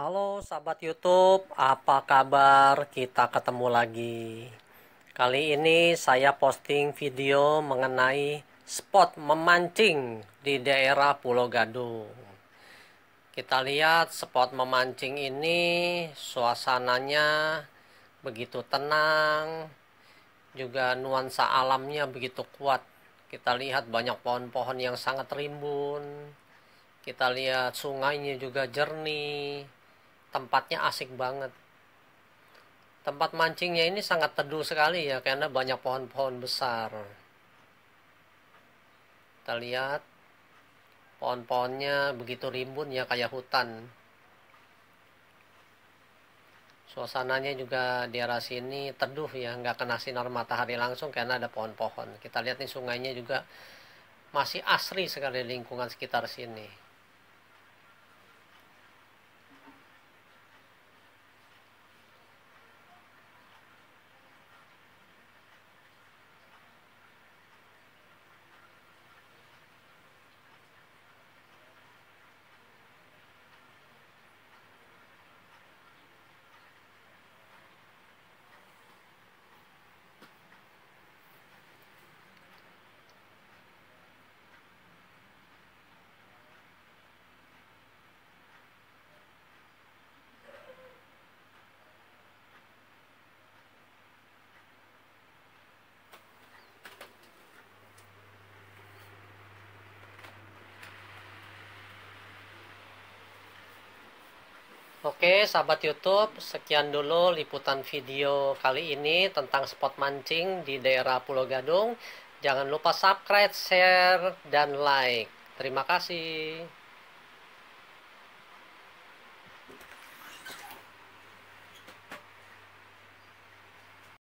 Halo sahabat YouTube, apa kabar? Kita ketemu lagi. Kali ini saya posting video mengenai spot memancing di daerah Pulau Gadung. Kita lihat spot memancing ini suasananya begitu tenang, juga nuansa alamnya begitu kuat. Kita lihat banyak pohon-pohon yang sangat rimbun. Kita lihat sungainya juga jernih tempatnya asik banget tempat mancingnya ini sangat teduh sekali ya karena banyak pohon-pohon besar kita lihat pohon-pohonnya begitu rimbun ya kayak hutan suasananya juga di arah sini teduh ya nggak kena sinar matahari langsung karena ada pohon-pohon kita lihat nih sungainya juga masih asri sekali lingkungan sekitar sini Oke, sahabat YouTube, sekian dulu liputan video kali ini tentang spot mancing di daerah Pulau Gadung. Jangan lupa subscribe, share, dan like. Terima kasih.